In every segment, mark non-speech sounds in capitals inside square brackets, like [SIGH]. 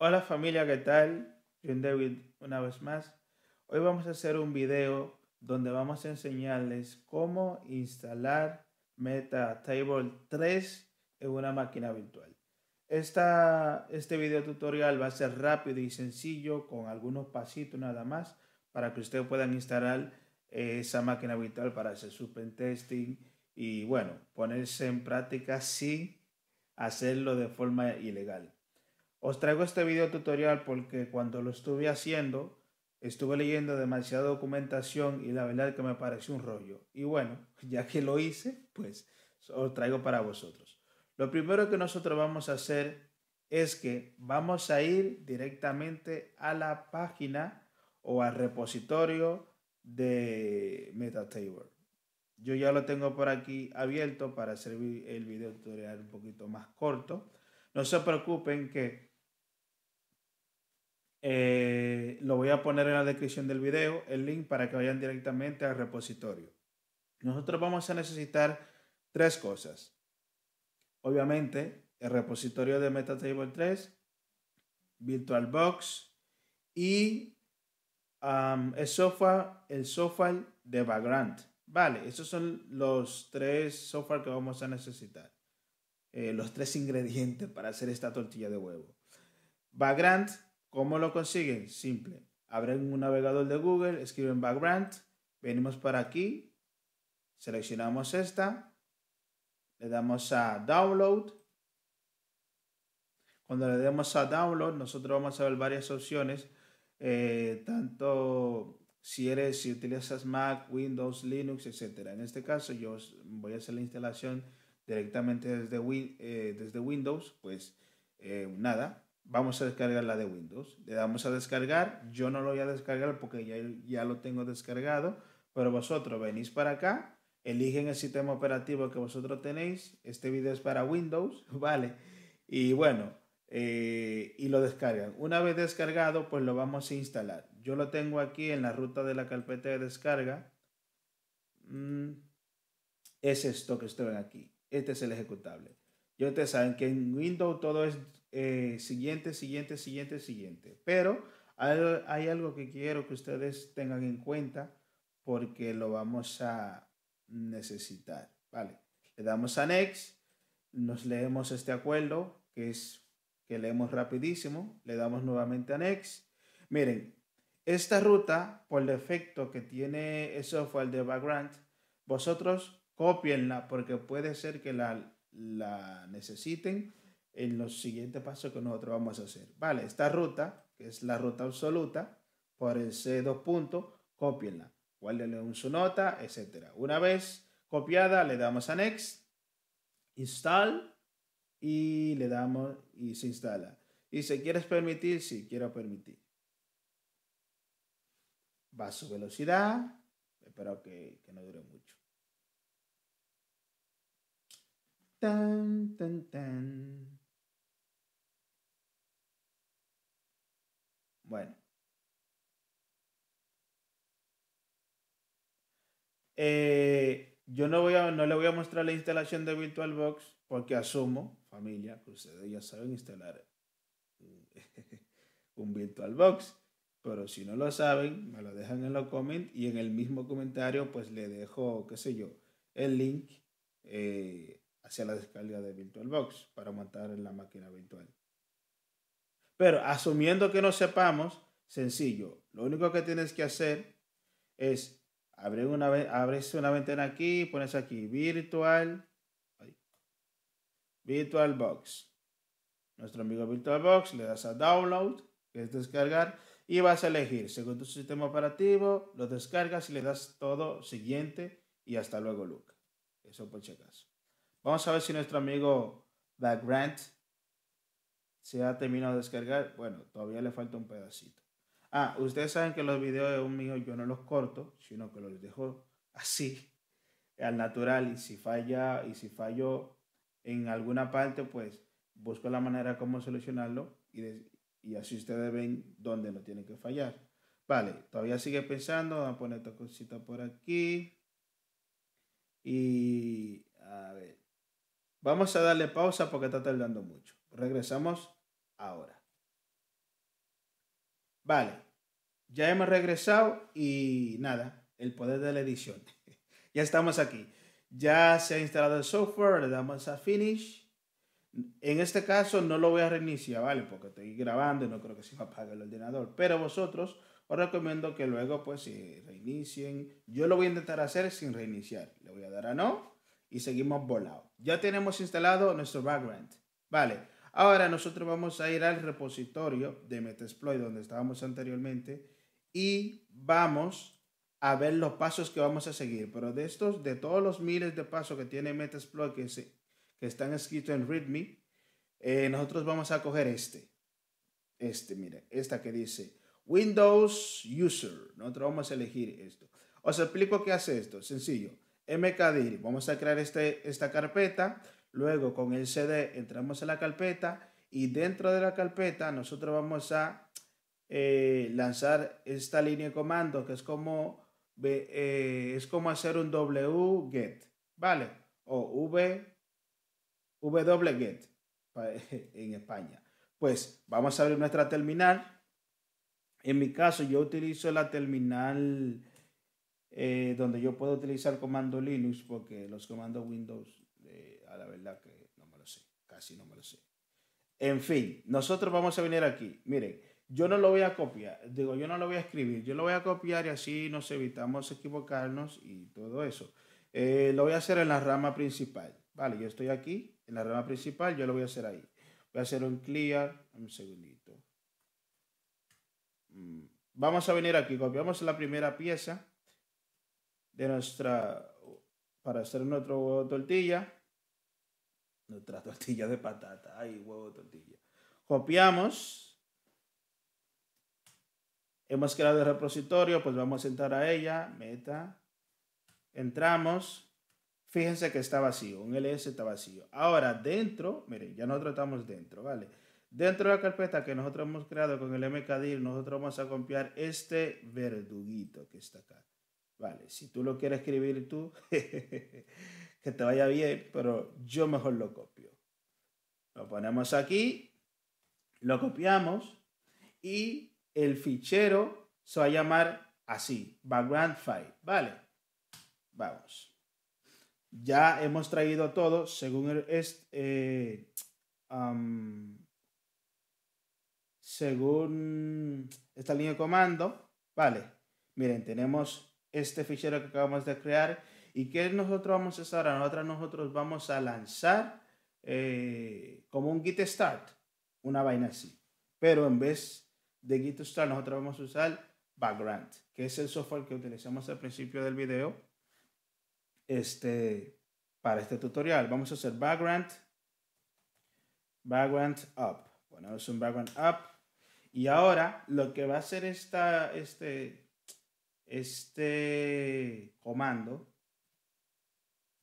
Hola familia, ¿qué tal? soy David una vez más. Hoy vamos a hacer un video donde vamos a enseñarles cómo instalar MetaTable 3 en una máquina virtual. este video tutorial va a ser rápido y sencillo con algunos pasitos nada más para que ustedes puedan instalar eh, esa máquina virtual para hacer su pentesting y bueno, ponerse en práctica sin hacerlo de forma ilegal. Os traigo este video tutorial porque cuando lo estuve haciendo, estuve leyendo demasiada documentación y la verdad que me pareció un rollo. Y bueno, [LAUGHS] ya que lo hice, pues os traigo para vosotros. Lo primero que nosotros vamos a hacer es que vamos a ir directamente a la página o al repositorio de MetaTable. Yo ya lo tengo por aquí abierto para servir el video tutorial un poquito más corto. No se preocupen que eh, lo voy a poner en la descripción del video, el link para que vayan directamente al repositorio. Nosotros vamos a necesitar tres cosas. Obviamente, el repositorio de MetaTable 3, VirtualBox y el, software, el software de Vagrant. Vale, esos son los tres software que vamos a necesitar. Eh, los tres ingredientes para hacer esta tortilla de huevo. Vagrant ¿Cómo lo consiguen? Simple. Abren un navegador de Google, escriben background, venimos para aquí, seleccionamos esta, le damos a download. Cuando le demos a download, nosotros vamos a ver varias opciones, eh, tanto si eres, si utilizas Mac, Windows, Linux, etc. En este caso, yo voy a hacer la instalación directamente desde, eh, Windows, pues eh, nada, vamos a descargar la de Windows. Le damos a descargar. Yo no lo voy a descargar porque ya, ya lo tengo descargado. Pero vosotros venís para acá, eligen el sistema operativo que vosotros tenéis. Este video es para Windows, [LAUGHS] ¿vale? Y bueno, eh, y lo descargan. Una vez descargado, pues lo vamos a instalar. Yo lo tengo aquí en la ruta de la carpeta de descarga. Mm, es esto que estoy aquí. Este es el ejecutable. yo ustedes saben que en Windows todo es eh, siguiente, siguiente, siguiente, siguiente. Pero hay, algo que quiero que ustedes tengan en cuenta porque lo vamos a necesitar. Vale, le damos a nos leemos este acuerdo que es que leemos rapidísimo, le damos nuevamente a Miren, esta ruta, por defecto que tiene el software de background, vosotros copienla porque puede ser que la, la necesiten en los siguientes pasos que nosotros vamos a hacer. Vale, esta ruta, que es la ruta absoluta, por ese dos puntos, cópienla, Guárdenle su nota, etc. Una vez copiada, le damos a Next, Install, y le damos y se instala. Y si quieres permitir, si sí, quiero permitir. Va a su velocidad, espero que, no dure mucho. tan. Bueno. Eh, yo no, voy a, no le voy a mostrar la instalación de VirtualBox porque asumo, familia, que ustedes ya saben instalar mm, [LAUGHS] un VirtualBox. Pero si no lo saben, me lo dejan en los comments y en el mismo comentario pues le dejo, qué sé yo, el link eh, hacia la descarga de VirtualBox para montar en la máquina virtual. Pero asumiendo que no sepamos, sencillo, lo único que tienes que hacer es abrir una, una ventana aquí, pones aquí virtual, virtual Box. Nuestro amigo Virtual Box. le das a download, que es descargar, y vas a elegir según tu sistema operativo, lo descargas y le das todo siguiente y hasta luego, Luca. Eso por si acaso. Vamos a ver si nuestro amigo Grant se ha terminado de descargar. Bueno, todavía le falta un pedacito. Ah, ustedes saben que los videos de un mío yo no los corto, sino que los dejo así, al natural. Y si falla, y si fallo en alguna parte, pues busco la manera como solucionarlo y, y así ustedes ven dónde no tienen que fallar. Vale, todavía sigue pensando, vamos a poner esta cosita por aquí. Y a ver, vamos a darle pausa porque está tardando mucho. Regresamos ahora. Vale, ya hemos regresado y nada, el poder de la edición. [LAUGHS] ya estamos aquí. Ya se ha instalado el software, le damos a Finish. En este caso no lo voy a reiniciar, ¿vale? Porque estoy grabando y no creo que se me apague el ordenador. Pero vosotros os recomiendo que luego pues se reinicien. Yo lo voy a intentar hacer sin reiniciar. Le voy a dar a no y seguimos volado. Ya tenemos instalado nuestro background. Vale, Ahora nosotros vamos a ir al repositorio de Metasploit donde estábamos anteriormente y vamos a ver los pasos que vamos a seguir. Pero de estos, de todos los miles de pasos que tiene Metasploit que, se, que están escritos en README, eh, nosotros vamos a coger este. Este, mire, esta que dice Windows User. Nosotros vamos a elegir esto. Os explico qué hace esto. Sencillo. mkdir. Vamos a crear este, esta carpeta. Luego con el CD entramos a la carpeta y dentro de la carpeta nosotros vamos a eh, lanzar esta línea de comando que es como, eh, es como hacer un get ¿vale? O v, get [LAUGHS] en España. Pues vamos a abrir nuestra terminal. En mi caso yo utilizo la terminal eh, donde yo puedo utilizar comando Linux porque los comandos Windows a ah, la verdad que no me lo sé, casi no me lo sé. En fin, nosotros vamos a venir aquí. Miren, yo no lo voy a copiar, digo, yo no lo voy a escribir, yo lo voy a copiar y así nos evitamos equivocarnos y todo eso. Eh, lo voy a hacer en la rama principal. Vale, yo estoy aquí, en la rama principal, yo lo voy a hacer ahí. Voy a hacer un clear, un segundito. Mm, vamos a venir aquí, copiamos la primera pieza de nuestra, para hacer nuestro tortilla. Nuestra [LAUGHS] tortilla de patata. Ay, huevo de tortilla. Copiamos. Hemos creado el repositorio, pues vamos a entrar a ella. Meta. Entramos. Fíjense que está vacío, un ls está vacío. Ahora, dentro, miren, ya nosotros estamos dentro, ¿vale? Dentro de la carpeta que nosotros hemos creado con el mkdir, nosotros vamos a copiar este verduguito que está acá. Vale, si tú lo quieres escribir tú, [LAUGHS] que te vaya bien, pero yo mejor lo copio. Lo ponemos aquí, lo copiamos y el fichero se va a llamar así, background file, ¿vale? Vamos. Ya hemos traído todo según el, eh, según esta línea de comando, ¿vale? Miren, tenemos este fichero que acabamos de crear ¿Y qué nosotros vamos a hacer ahora? Nosotros, vamos a lanzar eh, como un Git Start, una vaina así. Pero en vez de Git Start, nosotros vamos a usar Background, que es el software que utilizamos al principio del video este, para este tutorial. Vamos a hacer Background, Background Up. Bueno, es un Background Up. Y ahora lo que va a hacer esta, este, este comando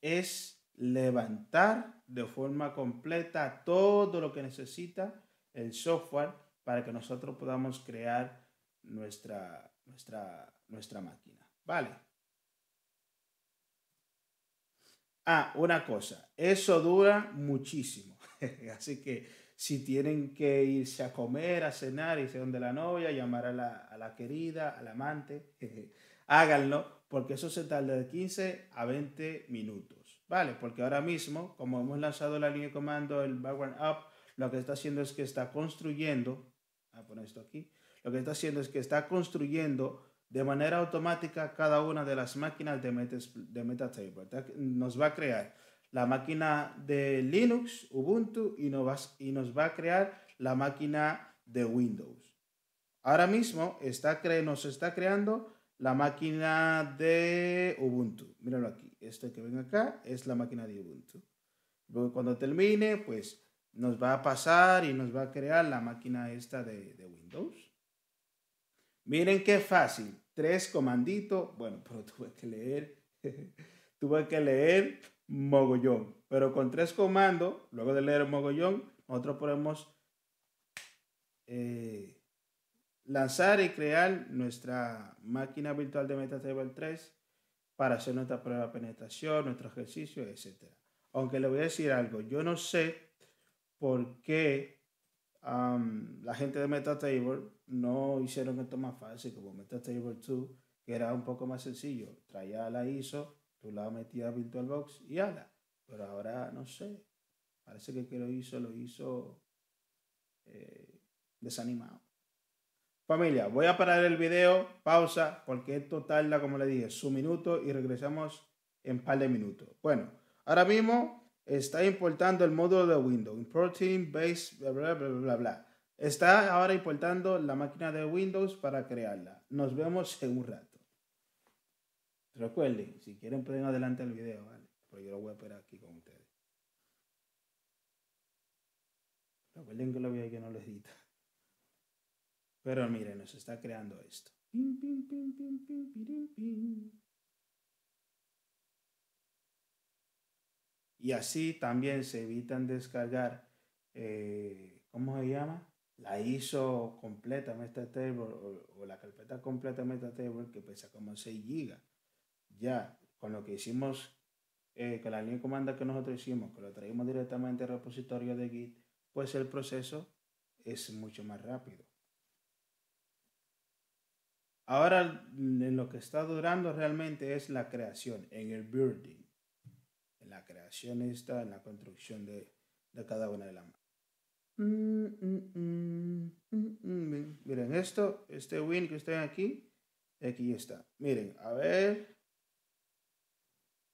es levantar de forma completa todo lo que necesita el software para que nosotros podamos crear nuestra, nuestra, nuestra máquina. ¿Vale? Ah, una cosa, eso dura muchísimo. [LAUGHS] Así que si tienen que irse a comer, a cenar, irse donde la novia, llamar a la, a la querida, al amante, [LAUGHS] háganlo porque eso se tarda de 15 a 20 minutos, ¿vale? Porque ahora mismo, como hemos lanzado la línea de comando, el background up, lo que está haciendo es que está construyendo, voy a poner esto aquí, lo que está haciendo es que está construyendo de manera automática cada una de las máquinas de, MetaTable. Nos va a crear la máquina de Linux, Ubuntu, y nos, va, a crear la máquina de Windows. Ahora mismo está, nos está creando la máquina de Ubuntu. Míralo aquí. Este que ven acá es la máquina de Ubuntu. Luego cuando termine, pues nos va a pasar y nos va a crear la máquina esta de, Windows. Miren qué fácil. Tres comanditos. Bueno, [LAUGHS] pero tuve que leer. [LAUGHS] tuve que leer mogollón. Pero con tres comandos, luego de leer mogollón, nosotros podemos... Eh, lanzar y crear nuestra máquina virtual de MetaTable 3 para hacer nuestra prueba de penetración, nuestro ejercicio, etc. Aunque le voy a decir algo, yo no sé por qué la gente de MetaTable no hicieron esto más fácil como MetaTable 2, que era un poco más sencillo. Traía la ISO, tú la metías a VirtualBox y ala. Pero ahora no sé. Parece que que lo hizo, lo hizo eh, desanimado. Familia, voy a parar el video, pausa, porque esto tarda, como le dije, su minuto y regresamos en par de minutos. Bueno, ahora mismo está importando el módulo de Windows, Importing Base, bla, bla, bla, bla, bla. Está ahora importando la máquina de Windows para crearla. Nos vemos [LAUGHS] en un rato. Recuerden, si quieren pueden adelante el video, ¿vale? Pero yo lo voy a esperar aquí con ustedes. Recuerden que lo voy a que no les edito. Pero miren, nos está creando esto. Y así también se evitan descargar, eh, ¿cómo se llama? La ISO completa MetaTable o, o la carpeta completa MetaTable que pesa como 6 GB. Ya, con lo que hicimos, eh, con la línea de comando que nosotros hicimos, que lo traímos directamente al repositorio de Git, pues el proceso es mucho más rápido. Ahora en lo que está durando realmente es la creación, en el building, en la creación está en la construcción de, cada una de las manos. Mm, mm, mm, miren esto, este win que está aquí, aquí está. Miren, a ver.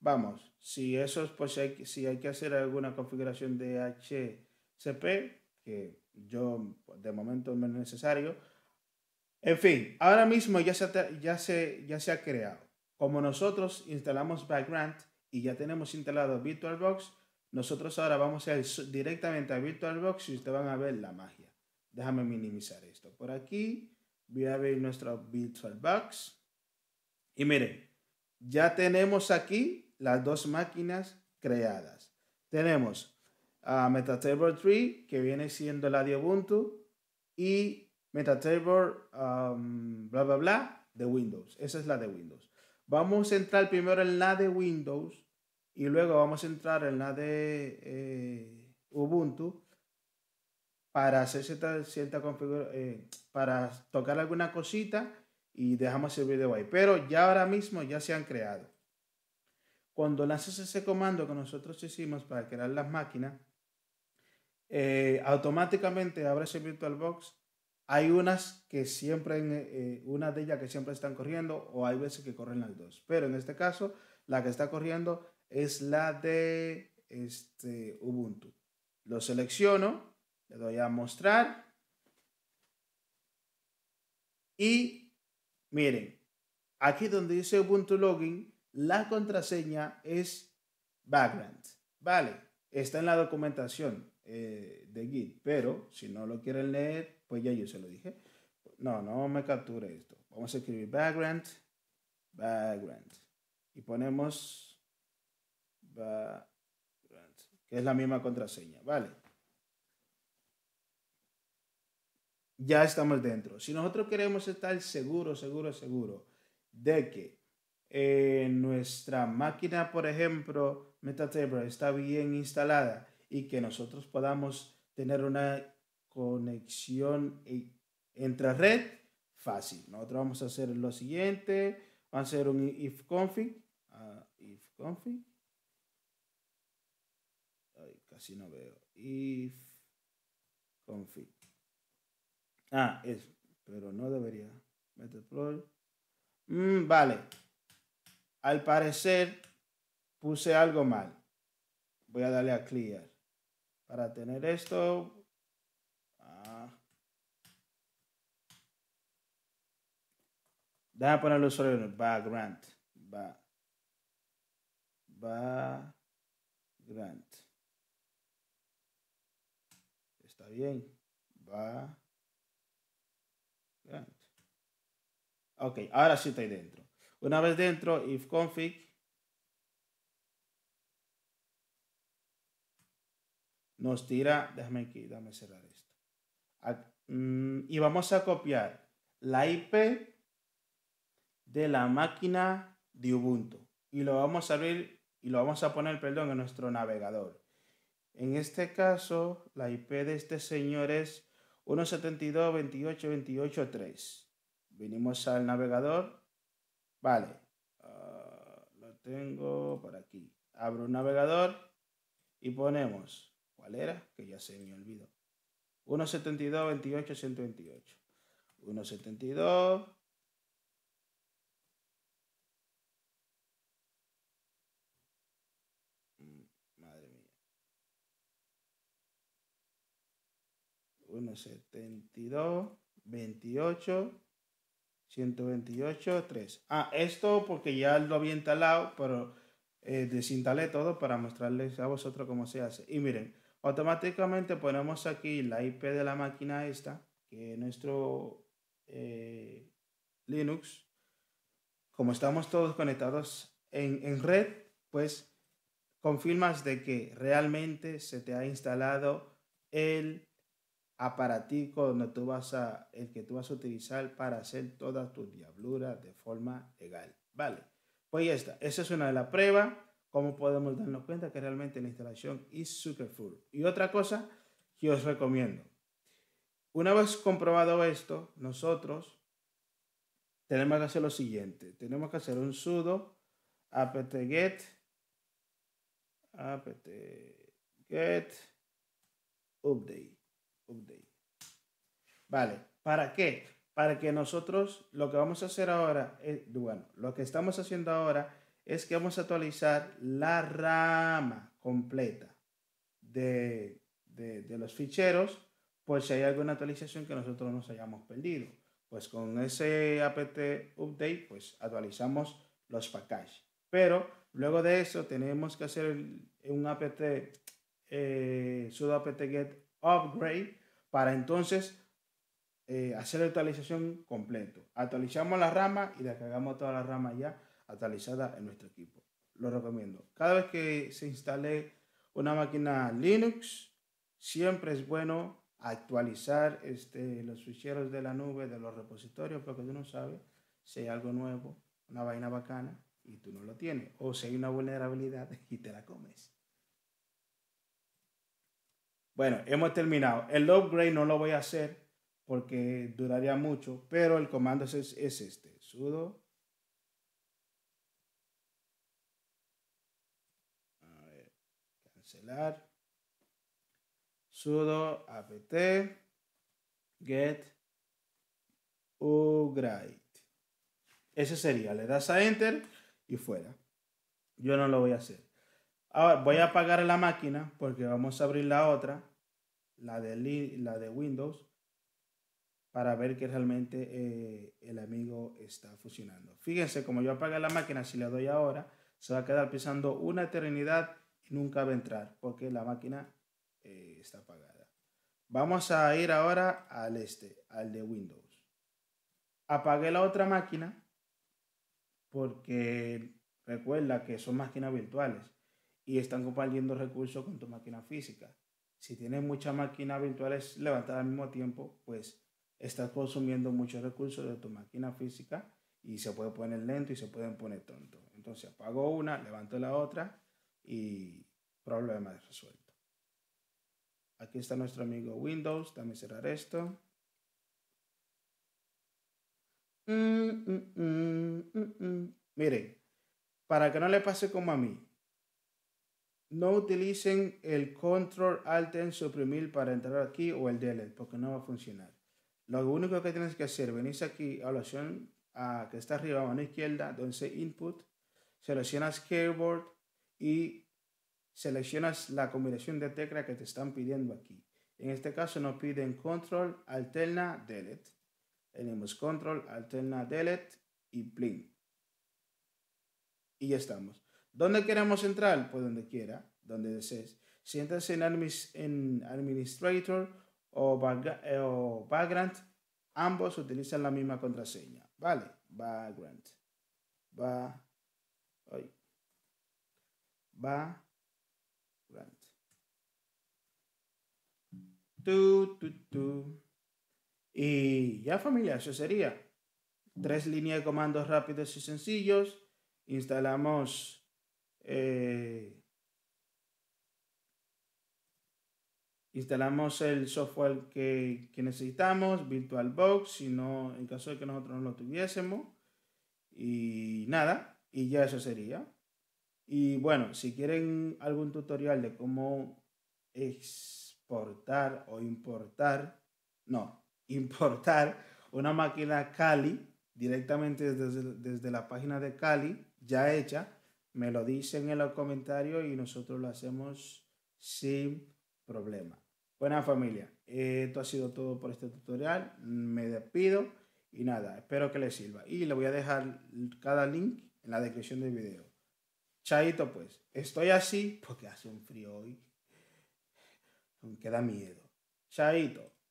Vamos, si eso pues si hay que hacer alguna configuración de HCP, que yo de momento no es necesario, en fin, ahora mismo ya se, ya se, ya se ha creado. Como nosotros instalamos background y ya tenemos instalado VirtualBox, nosotros ahora vamos a ir directamente a VirtualBox y ustedes van a ver la magia. Déjame minimizar esto. Por aquí voy a abrir nuestro VirtualBox. Y miren, ya tenemos aquí las dos máquinas creadas. Tenemos a ah, MetaTable 3, que viene siendo la de Ubuntu, y MetaTable, bla, bla, bla, de Windows. Esa es la de Windows. Vamos a entrar primero en la de Windows y luego vamos a entrar en la de eh, Ubuntu para hacer cierta, configuración, eh, para tocar alguna cosita y dejamos el video ahí. Pero ya ahora mismo ya se han creado. Cuando lanzas ese comando que nosotros hicimos para crear las máquinas, eh, automáticamente abre el VirtualBox hay unas que siempre, eh, eh, una de ellas que siempre están corriendo o hay veces que corren las dos. Pero en este caso, la que está corriendo es la de este, Ubuntu. Lo selecciono, le doy a mostrar. Y miren, aquí donde dice Ubuntu Login, la contraseña es background. Vale, está en la documentación eh, de Git, pero si no lo quieren leer, pues ya yo se lo dije. No, no me capture esto. Vamos a escribir background, background. Y ponemos background, que es la misma contraseña, ¿vale? Ya estamos dentro. Si nosotros queremos estar seguro, seguro, seguro. de que eh, nuestra máquina, por ejemplo, MetaTabler está bien instalada y que nosotros podamos tener una conexión e, entre red fácil. Nosotros vamos a hacer lo siguiente. va a ser un if config. Ah, if casi no veo. If config. Ah, es Pero no debería. Metaploy. Mm, vale. Al parecer puse algo mal. Voy a darle a clear. Para tener esto, Déjame ponerlo solo en el background. Va. grant Está bien. Va. grant Ok, ahora sí ahí dentro. Una vez dentro, if config. Nos tira, déjame aquí, dame cerrar esto. Mm, y vamos a copiar la IP de la máquina de Ubuntu y lo vamos a abrir y lo vamos a poner, perdón, en nuestro navegador. En este caso, la IP de este señor es 172.28.28.3. Venimos al navegador. Vale. Ah, lo tengo por aquí. Abro un navegador y ponemos. ¿Cuál era? Que ya se me olvidó. 172.28.128. 172 172 28, 128, 3. Ah, esto porque ya lo había instalado, pero eh, desinstalé todo para mostrarles a vosotros cómo se hace. Y miren, automáticamente ponemos aquí la IP de la máquina esta, que es nuestro eh, Linux. Como estamos todos conectados en red, pues confirmas de que realmente se te ha instalado el aparatico donde tú vas a, el que tú vas a utilizar para hacer todas tus diabluras de forma legal. Vale, pues ya está. Esa es una de las pruebas. Cómo podemos darnos cuenta que realmente la instalación es full Y otra cosa que os recomiendo. Una vez comprobado esto, nosotros tenemos que hacer lo siguiente. Tenemos que hacer un sudo apt-get apt-get update. Vale, ¿para qué? Para que nosotros lo que vamos a hacer ahora, es, eh, bueno, lo que estamos haciendo ahora es que vamos a actualizar la rama completa de, de, los ficheros Pues si hay alguna actualización que nosotros nos hayamos perdido. Pues con ese apt update, pues actualizamos los packages. Pero luego de eso tenemos que hacer un apt, eh, sudo apt get upgrade para entonces eh, hacer la actualización completo. Actualizamos la rama y descargamos toda la rama ya actualizada en nuestro equipo. Lo recomiendo. Cada vez que se instale una máquina Linux, siempre es bueno actualizar este, los ficheros de la nube, de los repositorios, porque tú no sabes si hay algo nuevo, una vaina bacana y tú no lo tienes, o si hay una vulnerabilidad [LAUGHS] y te la comes. Bueno, hemos terminado. El upgrade no lo voy a hacer porque duraría mucho, pero el comando es, este. Sudo. cancelar. Sudo apt get upgrade. Ese sería, le das a enter y fuera. Yo no lo voy a hacer. Ahora voy a apagar la máquina porque vamos a abrir la otra la de, la de Windows, para ver que realmente eh, el amigo está funcionando. Fíjense, como yo apague la máquina, si le doy ahora, se va a quedar pisando una eternidad y nunca va a entrar porque la máquina eh, está apagada. Vamos a ir ahora al este, al de Windows. Apagué la otra máquina porque recuerda que son máquinas virtuales y están compartiendo recursos con tu máquina física. Si tienes muchas máquinas virtuales levantadas al mismo tiempo, pues estás consumiendo muchos recursos de tu máquina física y se puede poner lento y se pueden poner tonto. Entonces apago una, levanto la otra y problema resuelto. Aquí está nuestro amigo Windows, también cerrar esto. Mm, mm, mm, Miren, para que no le pase como a mí, no utilicen el control alt en suprimir para entrar aquí o el delete porque no va a funcionar. Lo único que tienes que hacer, venís aquí a la opción que está arriba a la izquierda, donde dice input, seleccionas keyboard y seleccionas la combinación de tecla que te están pidiendo aquí. En este caso nos piden control, alterna, delete. Tenemos control, alterna, delete y bling Y ya estamos. ¿Dónde queremos entrar? Pues donde quiera, donde desees. Si entras en, en Administrator eh, o, Background, ambos utilizan la misma contraseña. Vale, Vagrant. Va. Hoy. Va. Grant. Tu, tu, tu. Y ya familia, eso sería. Tres líneas de comandos rápidos y sencillos. Instalamos eh, instalamos el software que, necesitamos, VirtualBox, si no, en caso de que nosotros no lo tuviésemos. Y nada, y ya eso sería. Y bueno, si quieren algún tutorial de cómo exportar o importar, no, [LAUGHS] importar una máquina Kali directamente desde, desde la página de Kali ya hecha, me lo dicen en los comentarios y nosotros lo hacemos sin problema. Buena familia, esto ha sido todo por este tutorial. Me despido y nada, espero que les sirva. Y le voy a dejar cada link en la descripción del video. Chaito pues, estoy así porque hace un frío hoy. Me da miedo. Chaito.